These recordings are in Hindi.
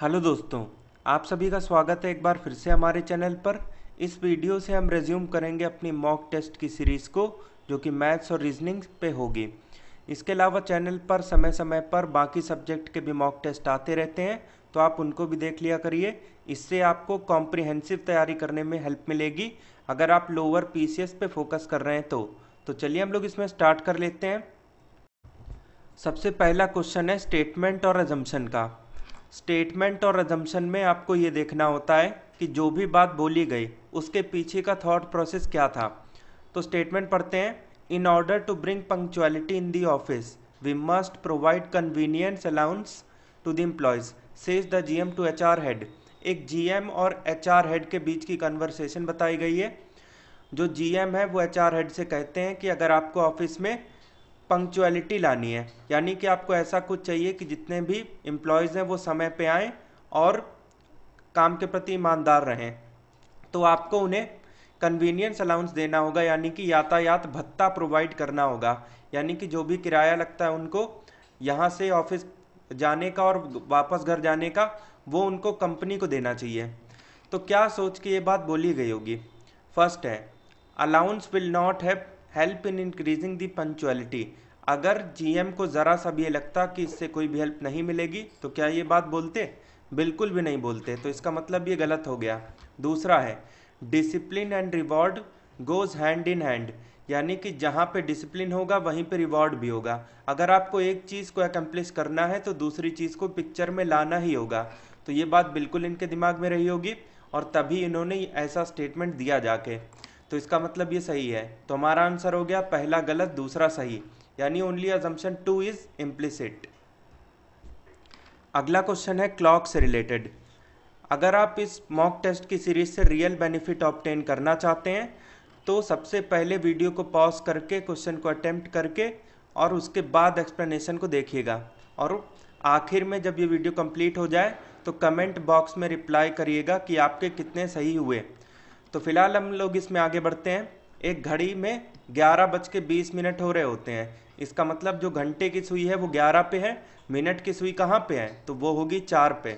हेलो दोस्तों आप सभी का स्वागत है एक बार फिर से हमारे चैनल पर इस वीडियो से हम रेज्यूम करेंगे अपनी मॉक टेस्ट की सीरीज़ को जो कि मैथ्स और रीजनिंग पे होगी इसके अलावा चैनल पर समय समय पर बाकी सब्जेक्ट के भी मॉक टेस्ट आते रहते हैं तो आप उनको भी देख लिया करिए इससे आपको कॉम्प्रिहेंसिव तैयारी करने में हेल्प मिलेगी अगर आप लोअर पी पे फोकस कर रहे हैं तो तो चलिए हम लोग इसमें स्टार्ट कर लेते हैं सबसे पहला क्वेश्चन है स्टेटमेंट और एजम्पन का स्टेटमेंट और एजम्पन में आपको ये देखना होता है कि जो भी बात बोली गई उसके पीछे का थॉट प्रोसेस क्या था तो स्टेटमेंट पढ़ते हैं in order to bring punctuality in the office we must provide conveyance allowance to the employees says the M to R head एक एम और आर हेड के बीच की कन्वर्सेशन बताई गई है जो एम है वो आर हेड से कहते हैं कि अगर आपको ऑफिस में पंक्चुअलिटी लानी है यानी कि आपको ऐसा कुछ चाहिए कि जितने भी एम्प्लॉयज़ हैं वो समय पे आएँ और काम के प्रति ईमानदार रहें तो आपको उन्हें कन्वीनियंस अलाउंस देना होगा यानी कि यातायात भत्ता प्रोवाइड करना होगा यानी कि जो भी किराया लगता है उनको यहाँ से ऑफिस जाने का और वापस घर जाने का वो उनको कंपनी को देना चाहिए तो क्या सोच के ये बात बोली गई होगी फर्स्ट है allowance will not have help in increasing the punctuality अगर जीएम को ज़रा सा भी ये लगता कि इससे कोई भी हेल्प नहीं मिलेगी तो क्या ये बात बोलते बिल्कुल भी नहीं बोलते तो इसका मतलब ये गलत हो गया दूसरा है discipline and reward goes hand in hand यानी कि जहाँ पे डिसिप्लिन होगा वहीं पे रिवॉर्ड भी होगा अगर आपको एक चीज़ को एक्म्प्लिश करना है तो दूसरी चीज़ को पिक्चर में लाना ही होगा तो ये बात बिल्कुल इनके दिमाग में रही होगी और तभी इन्होंने ऐसा स्टेटमेंट दिया जाके तो इसका मतलब ये सही है तो हमारा आंसर हो गया पहला गलत दूसरा सही यानी only assumption two is implicit अगला क्वेश्चन है क्लॉक से रिलेटेड अगर आप इस मॉक टेस्ट की सीरीज से रियल बेनिफिट ऑप्टेन करना चाहते हैं तो सबसे पहले वीडियो को पॉज करके क्वेश्चन को अटेम्प्ट करके और उसके बाद एक्सप्लेनेशन को देखिएगा और आखिर में जब ये वीडियो कंप्लीट हो जाए तो कमेंट बॉक्स में रिप्लाई करिएगा कि आपके कितने सही हुए तो फिलहाल हम लोग इसमें आगे बढ़ते हैं एक घड़ी में ग्यारह बज के बीस मिनट हो रहे होते हैं इसका मतलब जो घंटे की सुई है वो ग्यारह पे है मिनट की सुई कहाँ पे है तो वो होगी चार पे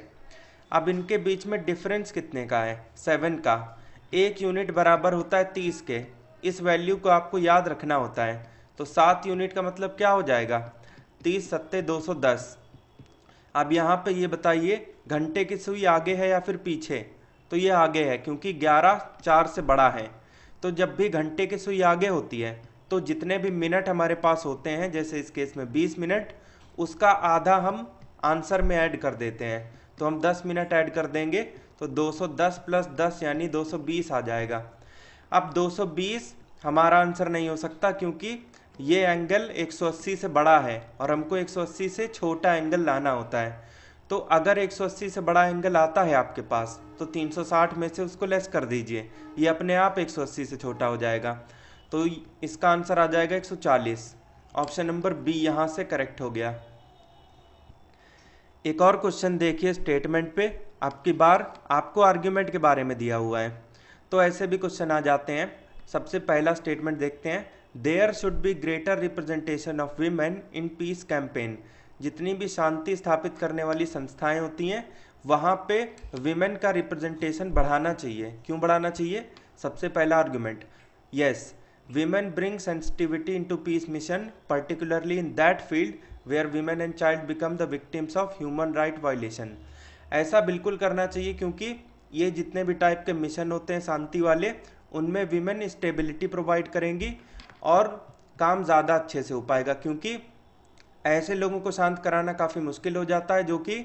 अब इनके बीच में डिफरेंस कितने का है सेवन का एक यूनिट बराबर होता है तीस के इस वैल्यू को आपको याद रखना होता है तो सात यूनिट का मतलब क्या हो जाएगा तीस सत्ते दो सौ दस अब यहाँ पर ये बताइए घंटे की सुई आगे है या फिर पीछे तो ये आगे है क्योंकि ग्यारह चार से बड़ा है तो जब भी घंटे की सुई आगे होती है तो जितने भी मिनट हमारे पास होते हैं जैसे इस केस में बीस मिनट उसका आधा हम आंसर में ऐड कर देते हैं तो हम दस मिनट ऐड कर देंगे तो 210 प्लस 10 यानी 220 आ जाएगा अब 220 हमारा आंसर नहीं हो सकता क्योंकि ये एंगल 180 से बड़ा है और हमको 180 से छोटा एंगल लाना होता है तो अगर 180 से बड़ा एंगल आता है आपके पास तो 360 में से उसको लेस कर दीजिए ये अपने आप 180 से छोटा हो जाएगा तो इसका आंसर आ जाएगा 140 ऑप्शन नंबर बी यहां से करेक्ट हो गया एक और क्वेश्चन देखिए स्टेटमेंट पे आपकी बार आपको आर्ग्यूमेंट के बारे में दिया हुआ है तो ऐसे भी क्वेश्चन आ जाते हैं सबसे पहला स्टेटमेंट देखते हैं there should be greater representation of women in peace campaign जितनी भी शांति स्थापित करने वाली संस्थाएं होती हैं वहाँ पे विमेन का रिप्रेजेंटेशन बढ़ाना चाहिए क्यों बढ़ाना चाहिए सबसे पहला argument yes bring sensitivity into peace mission particularly in that field where women and child become the victims of human right violation ऐसा बिल्कुल करना चाहिए क्योंकि ये जितने भी टाइप के मिशन होते हैं शांति वाले उनमें विमेन स्टेबिलिटी प्रोवाइड करेंगी और काम ज़्यादा अच्छे से हो पाएगा क्योंकि ऐसे लोगों को शांत कराना काफ़ी मुश्किल हो जाता है जो कि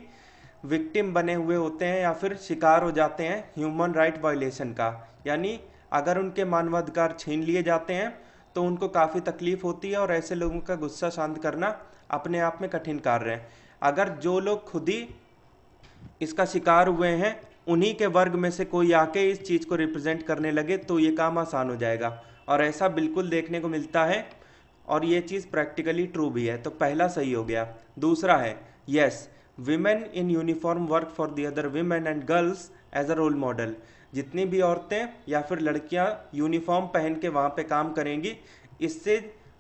विक्टिम बने हुए होते हैं या फिर शिकार हो जाते हैं ह्यूमन राइट वायलेशन का यानी अगर उनके मानवाधिकार छीन लिए जाते हैं तो उनको काफ़ी तकलीफ होती है और ऐसे लोगों का गुस्सा शांत करना अपने आप में कठिन कार्य है अगर जो लोग खुद ही इसका शिकार हुए हैं उन्हीं के वर्ग में से कोई आके इस चीज़ को रिप्रेजेंट करने लगे तो ये काम आसान हो जाएगा और ऐसा बिल्कुल देखने को मिलता है और ये चीज़ प्रैक्टिकली ट्रू भी है तो पहला सही हो गया दूसरा है yes women in uniform work for the other women and girls as a role model जितनी भी औरतें या फिर लड़कियां यूनिफॉर्म पहन के वहाँ पे काम करेंगी इससे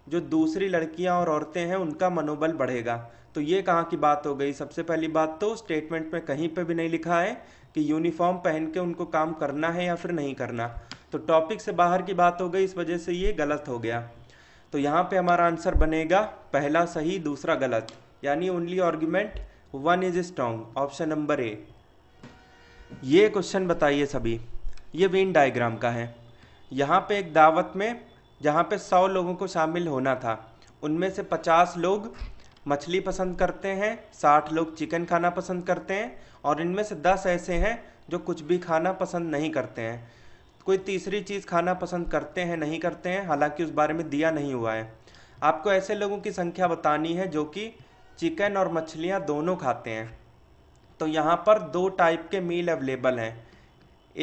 जो दूसरी लड़कियां और औरतें हैं उनका मनोबल बढ़ेगा तो ये कहाँ की बात हो गई सबसे पहली बात तो स्टेटमेंट में कहीं पे भी नहीं लिखा है कि यूनिफॉर्म पहन के उनको काम करना है या फिर नहीं करना तो टॉपिक से बाहर की बात हो गई इस वजह से ये गलत हो गया तो यहाँ पे हमारा आंसर बनेगा पहला सही दूसरा गलत यानी only argument one is strong option number A ये क्वेश्चन बताइए सभी ये वेन डायग्राम का है यहाँ पे एक दावत में जहाँ पे सौ लोगों को शामिल होना था उनमें से पचास लोग मछली पसंद करते हैं साठ लोग चिकन खाना पसंद करते हैं और इनमें से दस ऐसे हैं जो कुछ भी खाना पसंद नहीं करते हैं कोई तीसरी चीज़ खाना पसंद करते हैं नहीं करते हैं हालांकि उस बारे में दिया नहीं हुआ है आपको ऐसे लोगों की संख्या बतानी है जो कि चिकन और मछलियाँ दोनों खाते हैं तो यहाँ पर दो टाइप के मील अवेलेबल हैं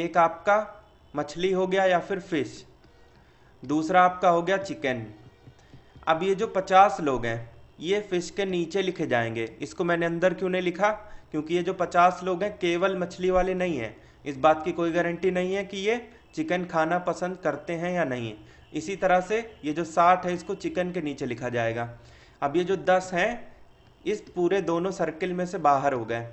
एक आपका मछली हो गया या फिर फिश दूसरा आपका हो गया चिकन अब ये जो पचास लोग हैं ये फिश के नीचे लिखे जाएंगे इसको मैंने अंदर क्यों नहीं लिखा क्योंकि ये जो पचास लोग हैं केवल मछली वाले नहीं हैं इस बात की कोई गारंटी नहीं है कि ये चिकन खाना पसंद करते हैं या नहीं इसी तरह से ये जो साठ है इसको चिकन के नीचे लिखा जाएगा अब ये जो दस हैं इस पूरे दोनों सर्किल में से बाहर हो गए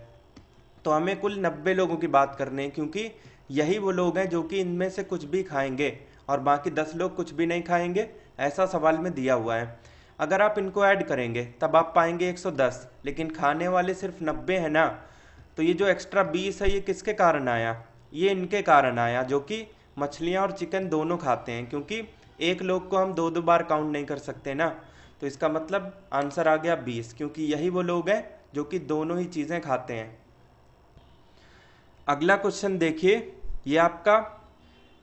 तो हमें कुल नब्बे लोगों की बात करनी है क्योंकि यही वो लोग हैं जो कि इनमें से कुछ भी खाएंगे और बाकी दस लोग कुछ भी नहीं खाएंगे ऐसा सवाल में दिया हुआ है अगर आप इनको ऐड करेंगे तब आप पाएंगे 110 लेकिन खाने वाले सिर्फ 90 है ना तो ये जो एक्स्ट्रा 20 है ये किसके कारण आया ये इनके कारण आया जो कि मछलियाँ और चिकन दोनों खाते हैं क्योंकि एक लोग को हम दो दो बार काउंट नहीं कर सकते ना तो इसका मतलब आंसर आ गया बीस क्योंकि यही वो लोग हैं जो कि दोनों ही चीज़ें खाते हैं अगला क्वेश्चन देखिए ये आपका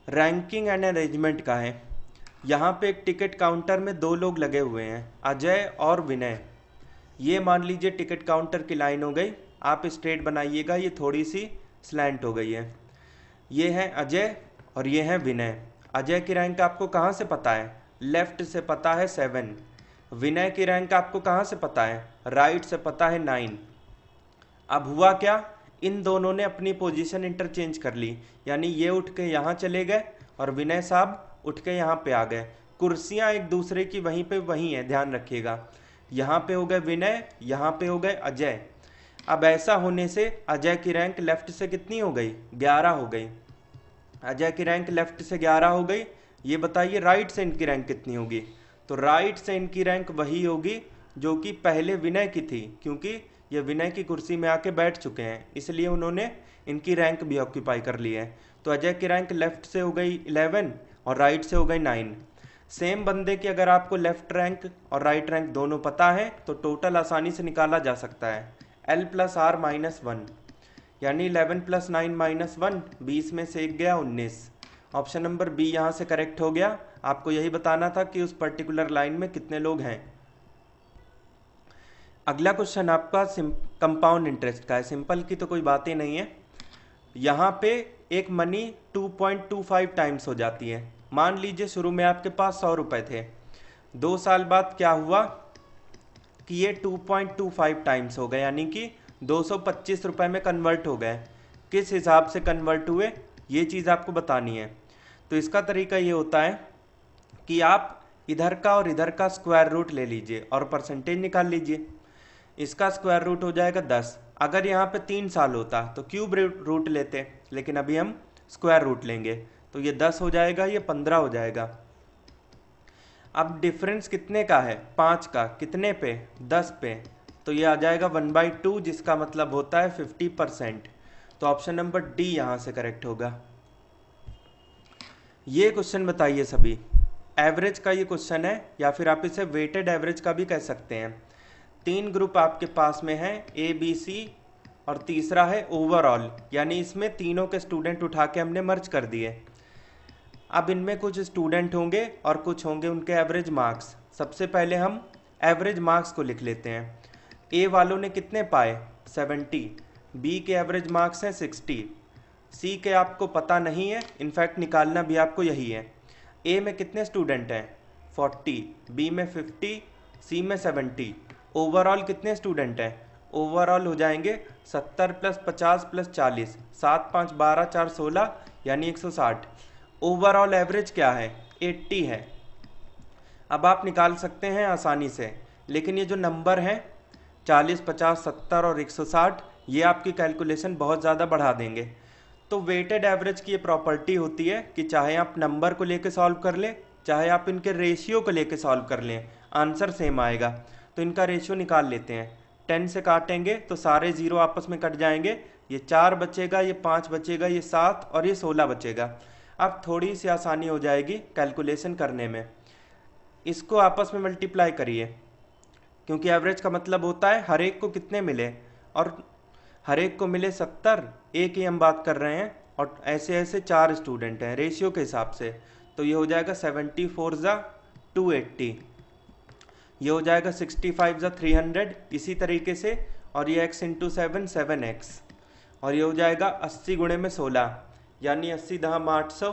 रैंकिंग एंड अरेंजमेंट का है यहाँ पे एक टिकट काउंटर में दो लोग लगे हुए हैं अजय और विनय ये मान लीजिए टिकट काउंटर की लाइन हो गई आप स्ट्रेट बनाइएगा ये थोड़ी सी स्लैंट हो गई है ये हैं अजय और ये हैं विनय अजय की रैंक आपको कहाँ से पता है लेफ्ट से पता है सेवन विनय की रैंक आपको कहाँ से पता है राइट से पता है नाइन अब हुआ क्या इन दोनों ने अपनी पोजीशन इंटरचेंज कर ली यानी ये उठ के यहाँ चले गए और विनय साहब उठ के यहाँ पे आ गए कुर्सियाँ एक दूसरे की वहीं पे वहीं हैं ध्यान रखिएगा यहाँ पे हो गए विनय यहाँ पे हो गए अजय अब ऐसा होने से अजय की रैंक लेफ्ट से कितनी हो गई ग्यारह हो गई अजय की रैंक लेफ्ट से ग्यारह हो गई ये बताइए राइट से इनकी रैंक कितनी होगी तो राइट से इनकी रैंक वही होगी जो कि पहले विनय की थी क्योंकि ये विनय की कुर्सी में आके बैठ चुके हैं इसलिए उन्होंने इनकी रैंक भी ऑक्यूपाई कर ली है तो अजय की रैंक लेफ्ट से हो गई इलेवन और राइट से हो गई नाइन सेम बंदे की अगर आपको लेफ्ट रैंक और राइट रैंक दोनों पता है तो टोटल आसानी से निकाला जा सकता है L plus R minus one यानी eleven plus nine minus one बीस में से एक गया उन्नीस ऑप्शन नंबर बी यहाँ से करेक्ट हो गया आपको यही बताना था कि उस पर्टिकुलर लाइन में कितने लोग हैं अगला क्वेश्चन आपका कंपाउंड इंटरेस्ट का है सिंपल की तो कोई बातें नहीं है यहाँ पे एक मनी 2.25 टाइम्स हो जाती है मान लीजिए शुरू में आपके पास सौ रुपए थे दो साल बाद क्या हुआ कि ये 2.25 टाइम्स हो गए यानी कि दो सौ पच्चीस में कन्वर्ट हो गए किस हिसाब से कन्वर्ट हुए ये चीज़ आपको बतानी है तो इसका तरीका ये होता है कि आप इधर का और इधर का स्क्वायर रूट ले लीजिए और परसेंटेज निकाल लीजिए इसका स्क्वायर रूट हो जाएगा दस अगर यहाँ पे तीन साल होता तो क्यूब रूट लेते लेकिन अभी हम स्क्वायर रूट लेंगे तो ये दस हो जाएगा ये पंद्रह हो जाएगा अब डिफरेंस कितने का है पाँच का कितने पे दस पे तो ये आ जाएगा वन बाई टू जिसका मतलब होता है फिफ्टी परसेंट तो ऑप्शन नंबर डी यहां से करेक्ट होगा ये क्वेश्चन बताइए सभी एवरेज का ये क्वेश्चन है या फिर आप इसे वेटेड एवरेज का भी कह सकते हैं तीन ग्रुप आपके पास में है ए बी सी और तीसरा है ओवरऑल यानी इसमें तीनों के स्टूडेंट उठा के हमने मर्ज कर दिए अब इनमें कुछ स्टूडेंट होंगे और कुछ होंगे उनके एवरेज मार्क्स सबसे पहले हम एवरेज मार्क्स को लिख लेते हैं ए वालों ने कितने पाए 70 बी के एवरेज मार्क्स हैं 60 सी के आपको पता नहीं है इनफैक्ट निकालना भी आपको यही है ए में कितने स्टूडेंट हैं 40 बी में 50 सी में 70 ओवरऑल कितने स्टूडेंट हैं ओवरऑल हो जाएंगे 70 प्लस 50 प्लस 40 सात पाँच बारह चार सोलह यानी 160 ओवरऑल एवरेज क्या है 80 है अब आप निकाल सकते हैं आसानी से लेकिन ये जो नंबर हैं चालीस पचास सत्तर और एक सौ साठ ये आपकी कैलकुलेशन बहुत ज़्यादा बढ़ा देंगे तो वेटेड एवरेज की ये प्रॉपर्टी होती है कि चाहे आप नंबर को लेके सॉल्व कर लें चाहे आप इनके रेशियो को लेके सॉल्व कर लें आंसर सेम आएगा तो इनका रेशियो निकाल लेते हैं टेन से काटेंगे तो सारे ज़ीरो आपस में कट जाएंगे ये चार बचेगा ये पाँच बचेगा ये सात और ये सोलह बचेगा अब थोड़ी सी आसानी हो जाएगी कैलकुलेशन करने में इसको आपस में मल्टीप्लाई करिए क्योंकि एवरेज का मतलब होता है हर एक को कितने मिले और हर एक को मिले सत्तर एक ही हम बात कर रहे हैं और ऐसे ऐसे चार स्टूडेंट हैं रेशियो के हिसाब से तो ये हो जाएगा सेवेंटी फोर ज़ा टू एट्टी ये हो जाएगा सिक्सटी फाइव ज़ा थ्री हंड्रेड इसी तरीके से और ये X into seven seven X और ये हो जाएगा अस्सी गुणे में सोलह यानी अस्सी दहम आठ सौ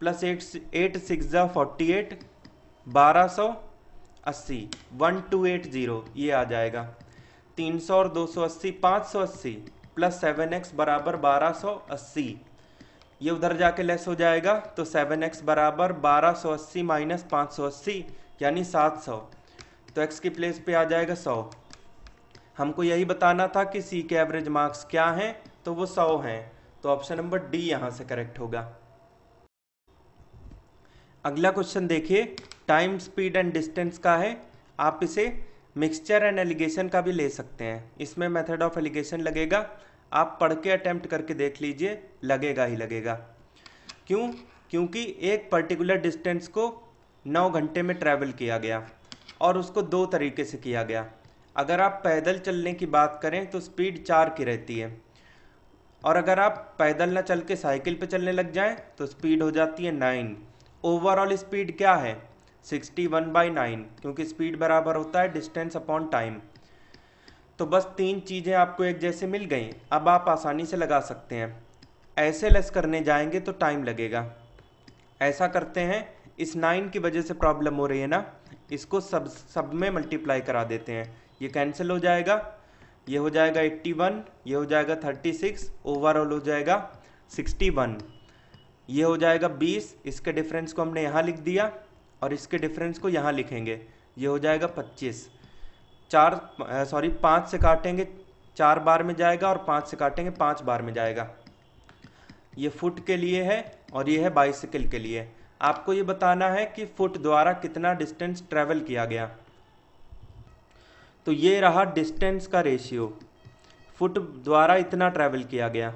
प्लस एट एट सिक्स ज़ा फोर्टी एट बारह सौ अस्सी वन टू एट ज़ीरो ये आ जाएगा तीन सौ और दो सौ अस्सी पाँच सौ अस्सी प्लस सेवन एक्स बराबर बारह सौ अस्सी ये उधर जाके लेस हो जाएगा तो सेवन एक्स बराबर बारह सौ अस्सी माइनस पाँच सौ अस्सी यानी सात सौ तो एक्स की प्लेस पे आ जाएगा सौ हमको यही बताना था कि सी के एवरेज मार्क्स क्या हैं तो वो सौ हैं तो ऑप्शन नंबर डी यहाँ से करेक्ट होगा अगला क्वेश्चन देखिए टाइम स्पीड एंड डिस्टेंस का है आप इसे मिक्सचर एंड एलिगेशन का भी ले सकते हैं इसमें मेथड ऑफ एलिगेशन लगेगा आप पढ़ के अटैम्प्ट करके देख लीजिए लगेगा ही लगेगा क्यों क्योंकि एक पर्टिकुलर डिस्टेंस को नौ घंटे में ट्रैवल किया गया और उसको दो तरीके से किया गया अगर आप पैदल चलने की बात करें तो स्पीड चार की रहती है और अगर आप पैदल ना चल के साइकिल पर चलने लग जाएं तो स्पीड हो जाती है नाइन ओवरऑल स्पीड क्या है सिक्सटी वन बाई नाइन क्योंकि स्पीड बराबर होता है डिस्टेंस अपॉन टाइम तो बस तीन चीज़ें आपको एक जैसे मिल गई अब आप आसानी से लगा सकते हैं ऐसे लेस करने जाएंगे तो टाइम लगेगा ऐसा करते हैं इस नाइन की वजह से प्रॉब्लम हो रही है ना इसको सब सब में मल्टीप्लाई करा देते हैं ये कैंसिल हो जाएगा ये हो जाएगा एट्टी वन ये हो जाएगा थर्टी सिक्स ओवरऑल हो जाएगा सिक्सटी वन ये हो जाएगा बीस इसके डिफरेंस को हमने यहाँ लिख दिया और इसके डिफरेंस को यहाँ लिखेंगे ये हो जाएगा पच्चीस चार सॉरी पाँच से काटेंगे चार बार में जाएगा और पाँच से काटेंगे पाँच बार में जाएगा ये फुट के लिए है और ये है बाइसिकल के लिए आपको ये बताना है कि फुट द्वारा कितना डिस्टेंस ट्रेवल किया गया तो ये रहा डिस्टेंस का रेशियो फुट द्वारा इतना ट्रेवल किया गया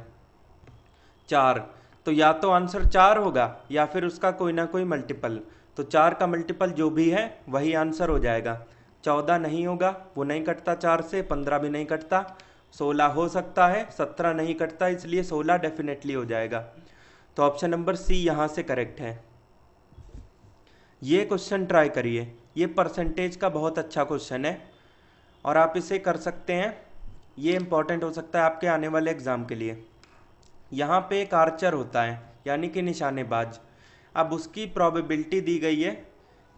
चार तो या तो आंसर चार होगा या फिर उसका कोई ना कोई मल्टीपल तो चार का मल्टीपल जो भी है वही आंसर हो जाएगा चौदह नहीं होगा वो नहीं कटता चार से पंद्रह भी नहीं कटता सोलह हो सकता है सत्रह नहीं कटता इसलिए सोलह डेफिनेटली हो जाएगा तो ऑप्शन नंबर सी यहाँ से करेक्ट है ये क्वेश्चन ट्राई करिए ये परसेंटेज का बहुत अच्छा क्वेश्चन है और आप इसे कर सकते हैं ये इम्पॉर्टेंट हो सकता है आपके आने वाले एग्ज़ाम के लिए यहाँ पे एक आर्चर होता है यानी कि निशानेबाज अब उसकी प्रॉबिबिलिटी दी गई है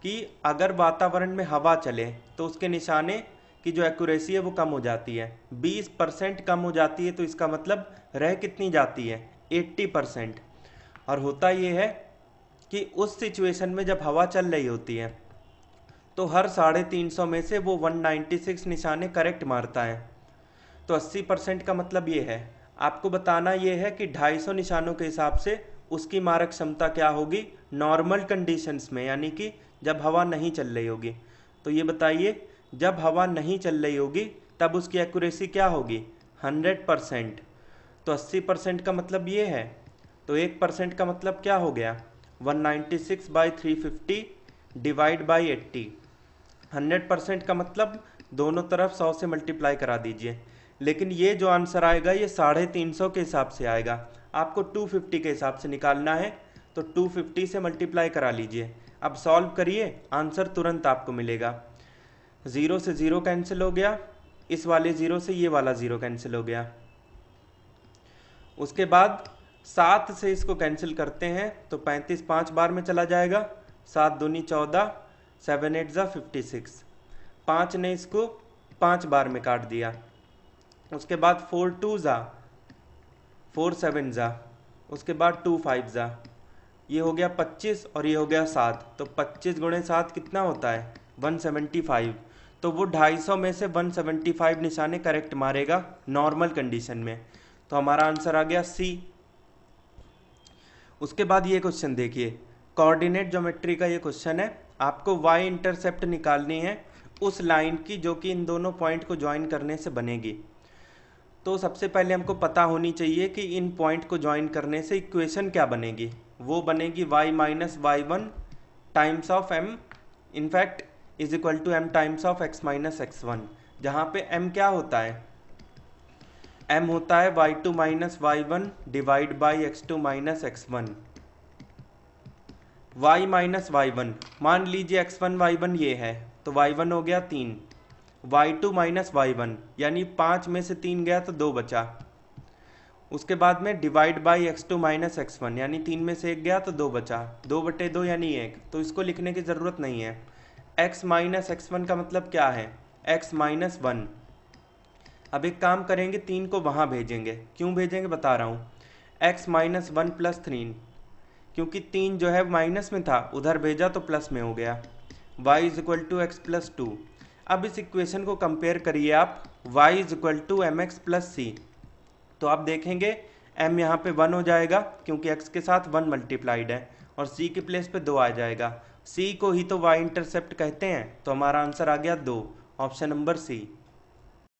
कि अगर वातावरण में हवा चले तो उसके निशाने की जो एक्यूरेसी है वो कम हो जाती है 20 परसेंट कम हो जाती है तो इसका मतलब रह कितनी जाती है 80 परसेंट और होता ये है कि उस सिचुएशन में जब हवा चल रही होती है तो हर साढ़े तीन सौ में से वो 196 निशाने करेक्ट मारता है तो 80 परसेंट का मतलब ये है आपको बताना ये है कि 250 निशानों के हिसाब से उसकी मारक क्षमता क्या होगी नॉर्मल कंडीशंस में यानी कि जब हवा नहीं चल रही होगी तो ये बताइए जब हवा नहीं चल रही होगी तब उसकी एक्यूरेसी क्या होगी हंड्रेड परसेंट तो अस्सी परसेंट का मतलब ये है तो एक परसेंट का मतलब क्या हो गया one ninety six by three fifty divide by eighty hundred percent का मतलब दोनों तरफ सौ से मल्टीप्लाई करा दीजिए लेकिन ये जो आंसर आएगा ये साढ़े तीन सौ के हिसाब से आएगा आपको 250 के हिसाब से निकालना है तो 250 से मल्टीप्लाई करा लीजिए अब सॉल्व करिए आंसर तुरंत आपको मिलेगा ज़ीरो से ज़ीरो कैंसिल हो गया इस वाले ज़ीरो से ये वाला ज़ीरो कैंसिल हो गया उसके बाद सात से इसको कैंसिल करते हैं तो पैंतीस पाँच बार में चला जाएगा सात दूनी चौदह सेवन एट ज़ा फिफ्टी सिक्स पाँच ने इसको पाँच बार में काट दिया उसके बाद फोर टू ज़ा फोर सेवन ज़ा उसके बाद टू फाइव ज़ा ये हो गया पच्चीस और ये हो गया सात तो पच्चीस गुणे सात कितना होता है वन सेवेंटी फाइव तो वो ढाई सौ में से वन सेवेंटी फाइव निशाने करेक्ट मारेगा नॉर्मल कंडीशन में तो हमारा आंसर आ गया सी उसके बाद ये क्वेश्चन देखिए कोऑर्डिनेट ज्योमेट्री का ये क्वेश्चन है आपको वाई इंटरसेप्ट निकालनी है उस लाइन की जो कि इन दोनों पॉइंट को ज्वाइन करने से बनेगी तो सबसे पहले हमको पता होनी चाहिए कि इन पॉइंट को ज्वाइन करने से इक्वेशन क्या बनेगी वो बनेगी y minus Y one times of m in fact is equal to M times of x minus X one जहाँ पे m क्या होता है m होता है y2 two minus Y one divide by X two minus X one Y minus Y one मान लीजिए एक्स वन वाई वन ये है तो वाई वन हो गया तीन Y two minus Y one यानी पाँच में से तीन गया तो दो बचा उसके बाद में divide by X two minus X one यानी तीन में से एक गया तो दो बचा दो बटे दो यानी एक तो इसको लिखने की ज़रूरत नहीं है एक्स माइनस एक्स वन का मतलब क्या है एक्स माइनस वन अब एक काम करेंगे तीन को वहाँ भेजेंगे क्यों भेजेंगे बता रहा हूँ X minus one plus three क्योंकि तीन जो है माइनस में था उधर भेजा तो प्लस में हो गया Y is equal to X plus two अब इस इक्वेशन को कंपेयर करिए आप y is equal to M X plus C तो आप देखेंगे m यहाँ पे वन हो जाएगा क्योंकि x के साथ वन मल्टीप्लाइड है और c के प्लेस पे दो आ जाएगा c को ही तो y इंटरसेप्ट कहते हैं तो हमारा आंसर आ गया दो ऑप्शन नंबर सी